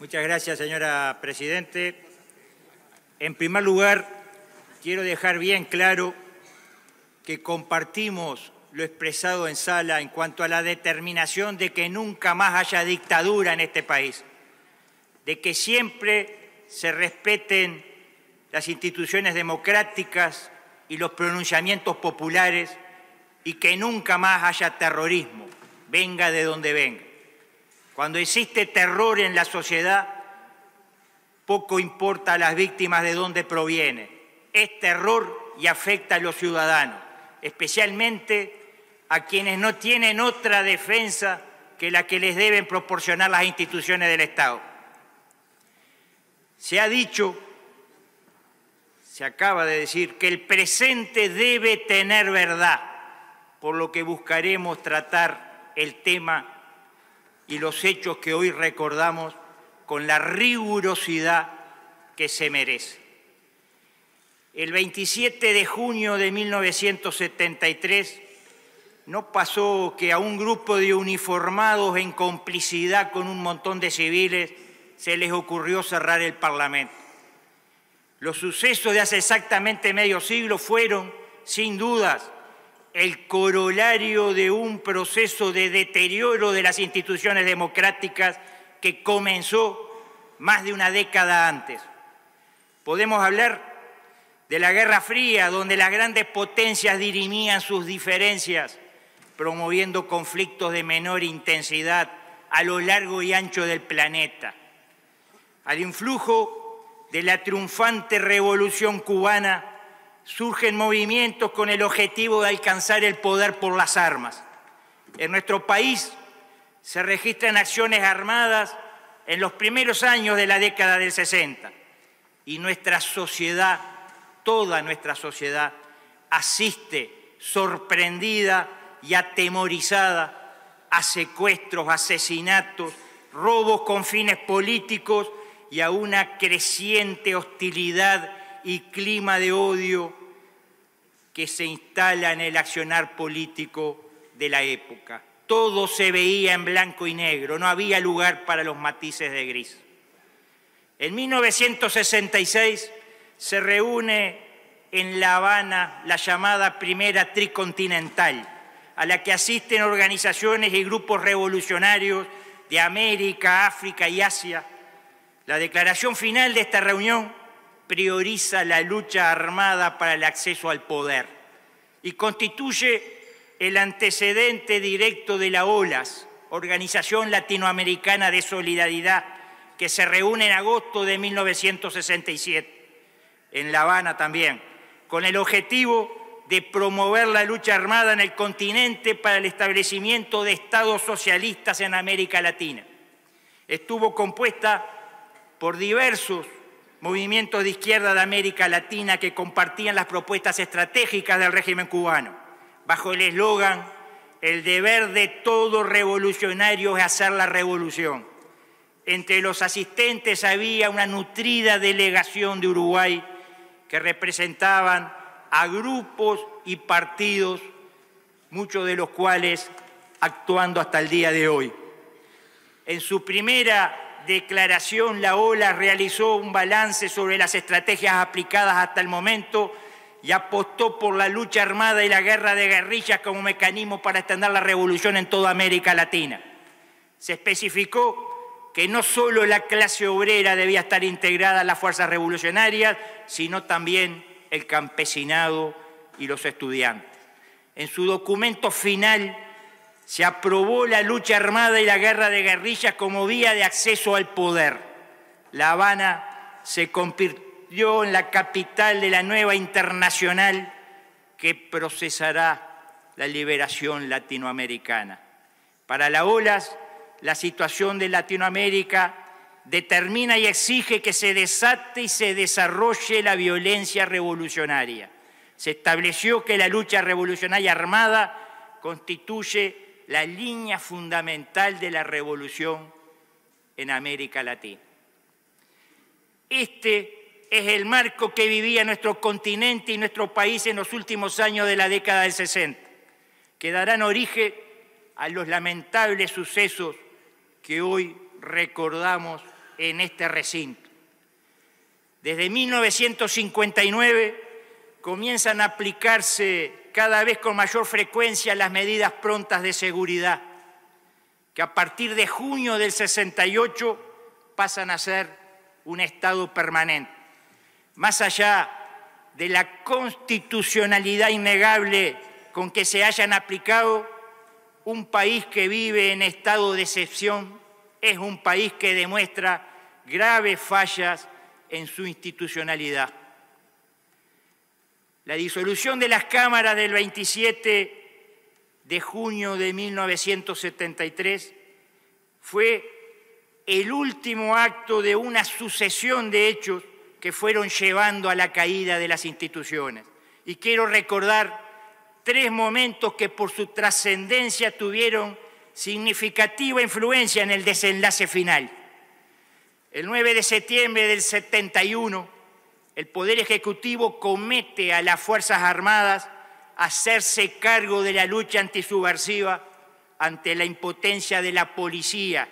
Muchas gracias, señora Presidente. En primer lugar, quiero dejar bien claro que compartimos lo expresado en sala en cuanto a la determinación de que nunca más haya dictadura en este país, de que siempre se respeten las instituciones democráticas y los pronunciamientos populares y que nunca más haya terrorismo, venga de donde venga. Cuando existe terror en la sociedad, poco importa a las víctimas de dónde proviene. Es terror y afecta a los ciudadanos, especialmente a quienes no tienen otra defensa que la que les deben proporcionar las instituciones del Estado. Se ha dicho, se acaba de decir, que el presente debe tener verdad, por lo que buscaremos tratar el tema y los hechos que hoy recordamos con la rigurosidad que se merece. El 27 de junio de 1973 no pasó que a un grupo de uniformados en complicidad con un montón de civiles se les ocurrió cerrar el Parlamento. Los sucesos de hace exactamente medio siglo fueron, sin dudas, el corolario de un proceso de deterioro de las instituciones democráticas que comenzó más de una década antes. Podemos hablar de la Guerra Fría, donde las grandes potencias dirimían sus diferencias, promoviendo conflictos de menor intensidad a lo largo y ancho del planeta. Al influjo de la triunfante revolución cubana, surgen movimientos con el objetivo de alcanzar el poder por las armas. En nuestro país se registran acciones armadas en los primeros años de la década del 60 y nuestra sociedad, toda nuestra sociedad, asiste sorprendida y atemorizada a secuestros, asesinatos, robos con fines políticos y a una creciente hostilidad y clima de odio que se instala en el accionar político de la época. Todo se veía en blanco y negro, no había lugar para los matices de gris. En 1966 se reúne en La Habana la llamada Primera Tricontinental, a la que asisten organizaciones y grupos revolucionarios de América, África y Asia. La declaración final de esta reunión prioriza la lucha armada para el acceso al poder y constituye el antecedente directo de la OLAS, Organización Latinoamericana de Solidaridad, que se reúne en agosto de 1967, en La Habana también, con el objetivo de promover la lucha armada en el continente para el establecimiento de estados socialistas en América Latina. Estuvo compuesta por diversos movimientos de izquierda de América Latina que compartían las propuestas estratégicas del régimen cubano, bajo el eslogan, el deber de todo revolucionarios es hacer la revolución. Entre los asistentes había una nutrida delegación de Uruguay que representaban a grupos y partidos, muchos de los cuales actuando hasta el día de hoy. En su primera declaración, la OLA realizó un balance sobre las estrategias aplicadas hasta el momento y apostó por la lucha armada y la guerra de guerrillas como mecanismo para extender la revolución en toda América Latina. Se especificó que no solo la clase obrera debía estar integrada a las fuerzas revolucionarias, sino también el campesinado y los estudiantes. En su documento final se aprobó la lucha armada y la guerra de guerrillas como vía de acceso al poder. La Habana se convirtió en la capital de la nueva internacional que procesará la liberación latinoamericana. Para la OLAS, la situación de Latinoamérica determina y exige que se desate y se desarrolle la violencia revolucionaria. Se estableció que la lucha revolucionaria armada constituye la línea fundamental de la revolución en América Latina. Este es el marco que vivía nuestro continente y nuestro país en los últimos años de la década del 60, que darán origen a los lamentables sucesos que hoy recordamos en este recinto. Desde 1959 comienzan a aplicarse cada vez con mayor frecuencia las medidas prontas de seguridad, que a partir de junio del 68 pasan a ser un Estado permanente. Más allá de la constitucionalidad innegable con que se hayan aplicado, un país que vive en estado de excepción es un país que demuestra graves fallas en su institucionalidad. La disolución de las cámaras del 27 de junio de 1973 fue el último acto de una sucesión de hechos que fueron llevando a la caída de las instituciones. Y quiero recordar tres momentos que por su trascendencia tuvieron significativa influencia en el desenlace final. El 9 de septiembre del 71, el Poder Ejecutivo comete a las Fuerzas Armadas hacerse cargo de la lucha antisubversiva ante la impotencia de la policía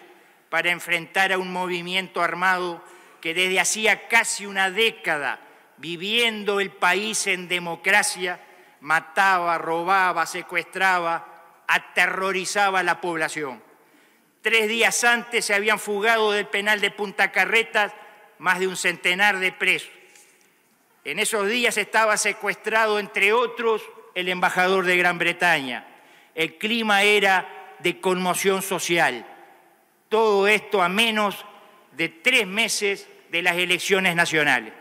para enfrentar a un movimiento armado que desde hacía casi una década, viviendo el país en democracia, mataba, robaba, secuestraba, aterrorizaba a la población. Tres días antes se habían fugado del penal de Punta más de un centenar de presos. En esos días estaba secuestrado, entre otros, el embajador de Gran Bretaña. El clima era de conmoción social. Todo esto a menos de tres meses de las elecciones nacionales.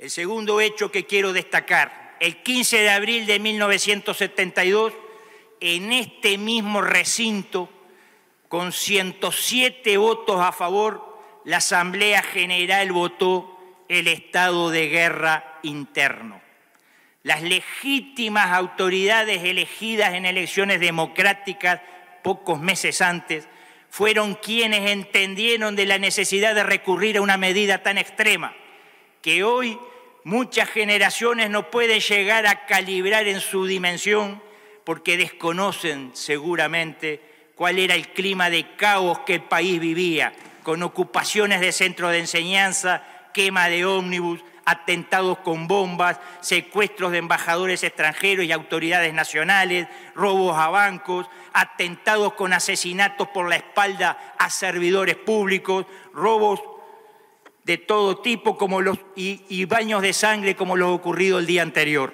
El segundo hecho que quiero destacar, el 15 de abril de 1972, en este mismo recinto, con 107 votos a favor, la Asamblea General votó el estado de guerra interno. Las legítimas autoridades elegidas en elecciones democráticas pocos meses antes fueron quienes entendieron de la necesidad de recurrir a una medida tan extrema que hoy muchas generaciones no pueden llegar a calibrar en su dimensión porque desconocen seguramente cuál era el clima de caos que el país vivía, con ocupaciones de centros de enseñanza, quema de ómnibus, atentados con bombas, secuestros de embajadores extranjeros y autoridades nacionales, robos a bancos, atentados con asesinatos por la espalda a servidores públicos, robos de todo tipo como los, y, baños de sangre como los ocurridos el día anterior.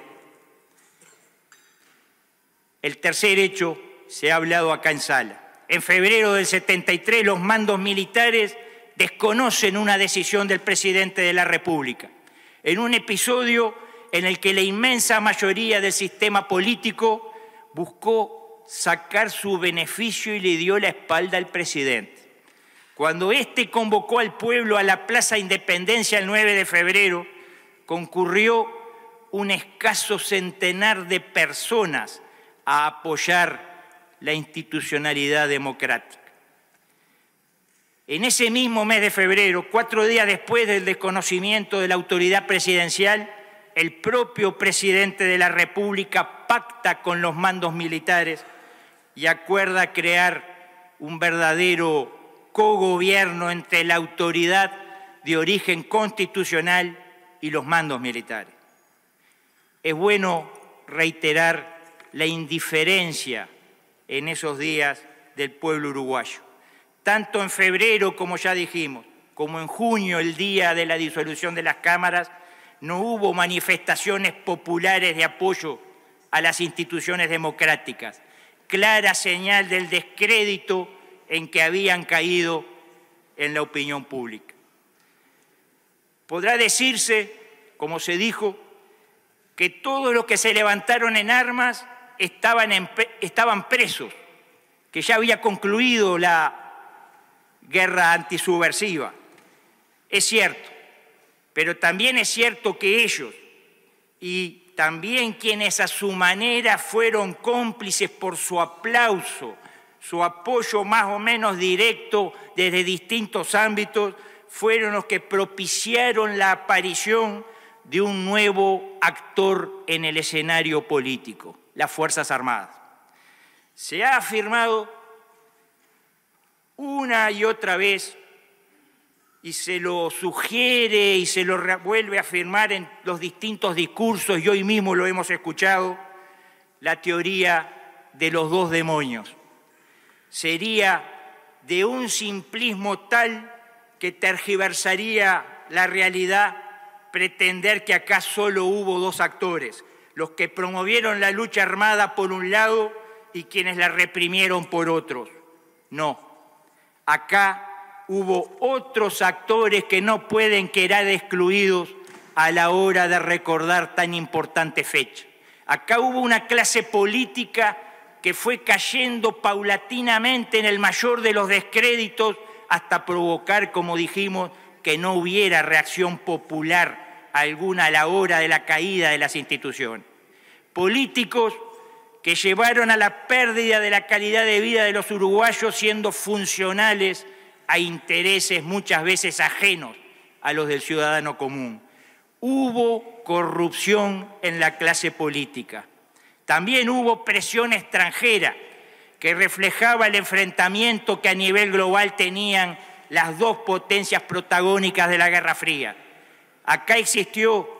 El tercer hecho se ha hablado acá en sala. En febrero del 73 los mandos militares desconocen una decisión del presidente de la República, en un episodio en el que la inmensa mayoría del sistema político buscó sacar su beneficio y le dio la espalda al presidente. Cuando éste convocó al pueblo a la Plaza Independencia el 9 de febrero, concurrió un escaso centenar de personas a apoyar la institucionalidad democrática. En ese mismo mes de febrero, cuatro días después del desconocimiento de la autoridad presidencial, el propio presidente de la República pacta con los mandos militares y acuerda crear un verdadero cogobierno entre la autoridad de origen constitucional y los mandos militares. Es bueno reiterar la indiferencia en esos días del pueblo uruguayo tanto en febrero, como ya dijimos, como en junio, el día de la disolución de las cámaras, no hubo manifestaciones populares de apoyo a las instituciones democráticas, clara señal del descrédito en que habían caído en la opinión pública. Podrá decirse, como se dijo, que todos los que se levantaron en armas estaban, presos, que ya había concluido la guerra antisubversiva. Es cierto, pero también es cierto que ellos y también quienes a su manera fueron cómplices por su aplauso, su apoyo más o menos directo desde distintos ámbitos, fueron los que propiciaron la aparición de un nuevo actor en el escenario político, las Fuerzas Armadas. Se ha afirmado una y otra vez y se lo sugiere y se lo vuelve a afirmar en los distintos discursos, y hoy mismo lo hemos escuchado, la teoría de los dos demonios. Sería de un simplismo tal que tergiversaría la realidad pretender que acá solo hubo dos actores, los que promovieron la lucha armada por un lado y quienes la reprimieron por otros. No Acá hubo otros actores que no pueden quedar excluidos a la hora de recordar tan importante fecha. Acá hubo una clase política que fue cayendo paulatinamente en el mayor de los descréditos hasta provocar, como dijimos, que no hubiera reacción popular alguna a la hora de la caída de las instituciones. Políticos que llevaron a la pérdida de la calidad de vida de los uruguayos siendo funcionales a intereses muchas veces ajenos a los del ciudadano común. Hubo corrupción en la clase política. También hubo presión extranjera que reflejaba el enfrentamiento que a nivel global tenían las dos potencias protagónicas de la Guerra Fría. Acá existió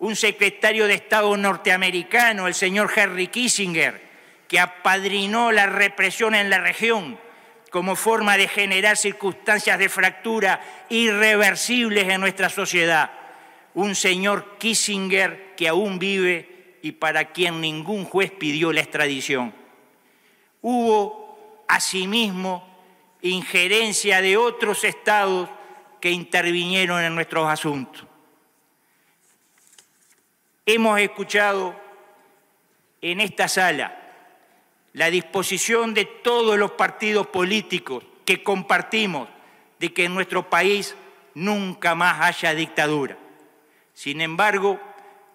un secretario de Estado norteamericano, el señor Henry Kissinger, que apadrinó la represión en la región como forma de generar circunstancias de fractura irreversibles en nuestra sociedad. Un señor Kissinger que aún vive y para quien ningún juez pidió la extradición. Hubo, asimismo, injerencia de otros estados que intervinieron en nuestros asuntos. Hemos escuchado en esta sala la disposición de todos los partidos políticos que compartimos de que en nuestro país nunca más haya dictadura. Sin embargo,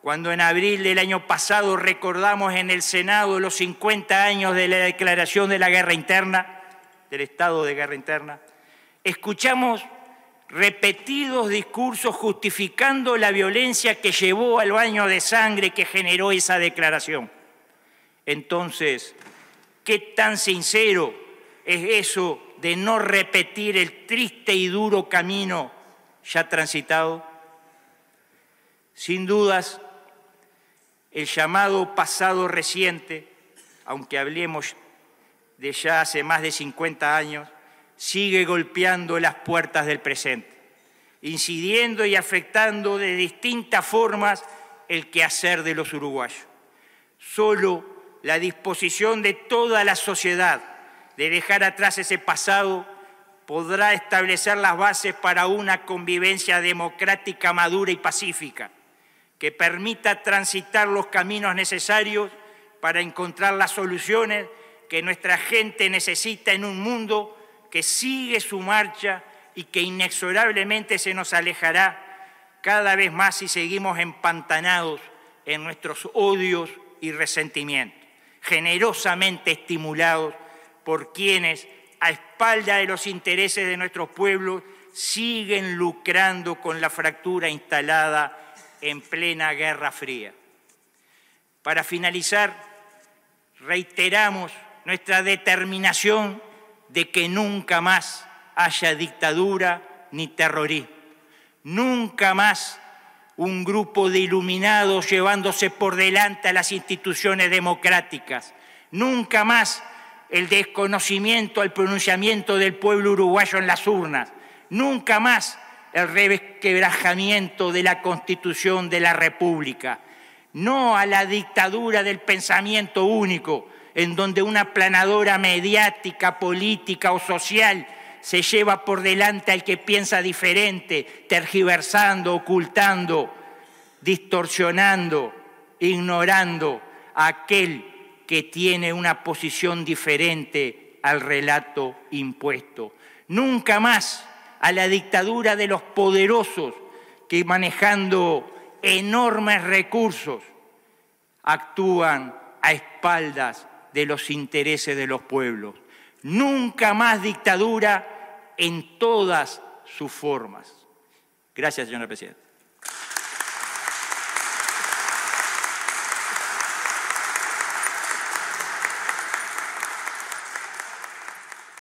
cuando en abril del año pasado recordamos en el Senado los 50 años de la declaración de la guerra interna, del estado de guerra interna, escuchamos repetidos discursos justificando la violencia que llevó al baño de sangre que generó esa declaración. Entonces, ¿qué tan sincero es eso de no repetir el triste y duro camino ya transitado? Sin dudas, el llamado pasado reciente, aunque hablemos de ya hace más de 50 años, sigue golpeando las puertas del presente, incidiendo y afectando de distintas formas el quehacer de los uruguayos. Solo la disposición de toda la sociedad de dejar atrás ese pasado podrá establecer las bases para una convivencia democrática, madura y pacífica, que permita transitar los caminos necesarios para encontrar las soluciones que nuestra gente necesita en un mundo que sigue su marcha y que inexorablemente se nos alejará cada vez más si seguimos empantanados en nuestros odios y resentimientos, generosamente estimulados por quienes, a espalda de los intereses de nuestros pueblos, siguen lucrando con la fractura instalada en plena Guerra Fría. Para finalizar, reiteramos nuestra determinación de que nunca más haya dictadura ni terrorismo. Nunca más un grupo de iluminados llevándose por delante a las instituciones democráticas. Nunca más el desconocimiento al pronunciamiento del pueblo uruguayo en las urnas. Nunca más el revesquebrajamiento de la Constitución de la República. No a la dictadura del pensamiento único, en donde una planadora mediática, política o social se lleva por delante al que piensa diferente, tergiversando, ocultando, distorsionando, ignorando a aquel que tiene una posición diferente al relato impuesto. Nunca más a la dictadura de los poderosos que manejando enormes recursos actúan a espaldas de los intereses de los pueblos. Nunca más dictadura en todas sus formas. Gracias, señora presidenta.